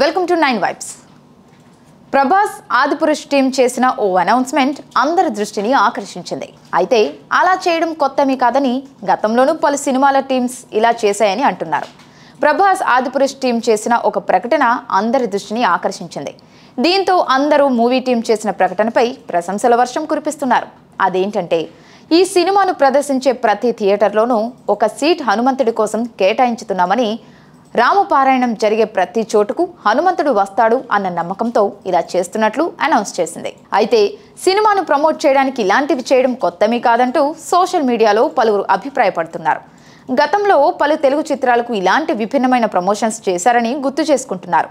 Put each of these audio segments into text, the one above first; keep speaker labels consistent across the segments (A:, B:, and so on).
A: welcome to nine vibes Prabhas Adipurush team చేసిన ఓ announcement అందరి దృష్టిని ఆకర్షించింది అయితే అలా చేయడం కొత్తమీ కాదని గతంలోనూ పలు సినిమాల టీమ్స్ ఇలా చేశాయని అంటున్నారు ప్రభాస్ ఆదిపురుష్ టీం చేసిన ఒక ప్రకటన అందరి దృష్టిని ఆకర్షించింది దీంతో అందరూ మూవీ టీం చేసిన ప్రకటనపై ప్రశంసల వర్షం కురిపిస్తున్నారు అదేంటంటే ఈ సినిమాను ప్రదర్శించే ప్రతి థియేటర్లోనూ ఒక సీట్ హనుమంతుడి కోసం కేటాయించుతున్నామని రామపారాయణం జరిగే ప్రతి చోటుకు హనుమంతుడు వస్తాడు అన్న నమ్మకంతో ఇలా చేస్తున్నట్లు అనౌన్స్ చేసింది అయితే సినిమాను ప్రమోట్ చేయడానికి ఇలాంటివి చేయడం కొత్తమీ కాదంటూ సోషల్ మీడియాలో పలువురు అభిప్రాయపడుతున్నారు గతంలో పలు తెలుగు చిత్రాలకు ఇలాంటి విభిన్నమైన ప్రమోషన్స్ చేశారని గుర్తు చేసుకుంటున్నారు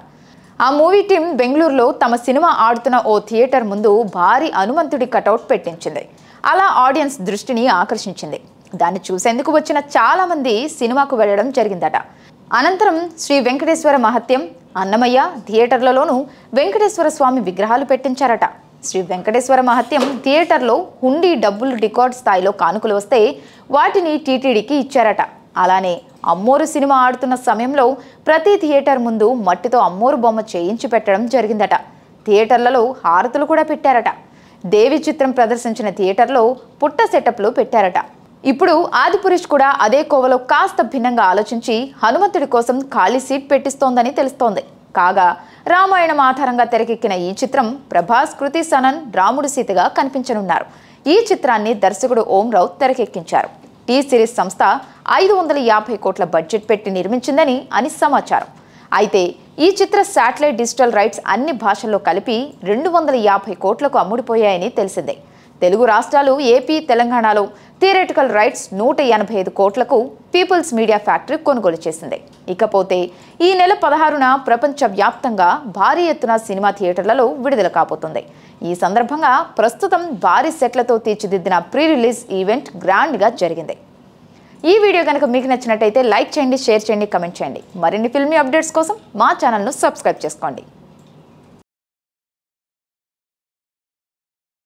A: ఆ మూవీ టీం బెంగళూరులో తమ సినిమా ఆడుతున్న ఓ థియేటర్ ముందు భారీ హనుమంతుడి కటౌట్ పెట్టించింది అలా ఆడియన్స్ దృష్టిని ఆకర్షించింది దాన్ని చూసేందుకు వచ్చిన చాలామంది సినిమాకు వెళ్ళడం జరిగిందట అనంతరం శ్రీ వెంకటేశ్వర మహత్యం అన్నమయ్య థియేటర్లలోనూ వెంకటేశ్వర స్వామి విగ్రహాలు పెట్టించారట శ్రీ వెంకటేశ్వర మహత్యం థియేటర్లో హుండీ డబ్బులు రికార్డ్ స్థాయిలో కానుకలు వస్తే వాటిని టీటీడీకి ఇచ్చారట అలానే అమ్మోరు సినిమా ఆడుతున్న సమయంలో ప్రతి థియేటర్ ముందు మట్టితో అమ్మోరు బొమ్మ చేయించి పెట్టడం జరిగిందట థియేటర్లలో హారతులు కూడా పెట్టారట దేవి చిత్రం ప్రదర్శించిన థియేటర్లో పుట్ట సెటప్లు పెట్టారట ఇప్పుడు ఆదిపురుష్ కూడా అదే కోవలో కాస్త భిన్నంగా ఆలోచించి హనుమంతుడి కోసం ఖాళీ సీట్ పెట్టిస్తోందని తెలుస్తోంది కాగా రామాయణం ఆధారంగా తెరకెక్కిన ఈ చిత్రం ప్రభాస్ కృతి సనన్ రాముడు సీతగా కనిపించనున్నారు ఈ చిత్రాన్ని దర్శకుడు ఓం రావు తెరకెక్కించారు టీ సిరీస్ సంస్థ ఐదు వందల యాభై కోట్ల బడ్జెట్ పెట్టి నిర్మించిందని అని సమాచారం అయితే ఈ చిత్ర శాటిలైట్ డిజిటల్ రైట్స్ అన్ని భాషల్లో కలిపి రెండు వందల యాభై కోట్లకు అమ్ముడిపోయాయని తెలిసిందే తెలుగు రాష్ట్రాలు ఏపీ తెలంగాణలో థియరటికల్ రైట్స్ నూట ఎనభై ఐదు కోట్లకు పీపుల్స్ మీడియా ఫ్యాక్టరీ కొనుగోలు చేసింది ఇకపోతే ఈ నెల పదహారున ప్రపంచవ్యాప్తంగా భారీ ఎత్తున సినిమా థియేటర్లలో విడుదల కాబోతుంది ఈ సందర్భంగా ప్రస్తుతం భారీ సెట్లతో తీర్చిదిద్దిన ప్రీ రిలీజ్ ఈవెంట్ గ్రాండ్గా జరిగింది ఈ వీడియో కనుక మీకు నచ్చినట్టయితే లైక్ చేయండి షేర్ చేయండి కమెంట్ చేయండి మరిన్ని ఫిల్మీ అప్డేట్స్ కోసం మా ఛానల్ను సబ్స్క్రైబ్ చేసుకోండి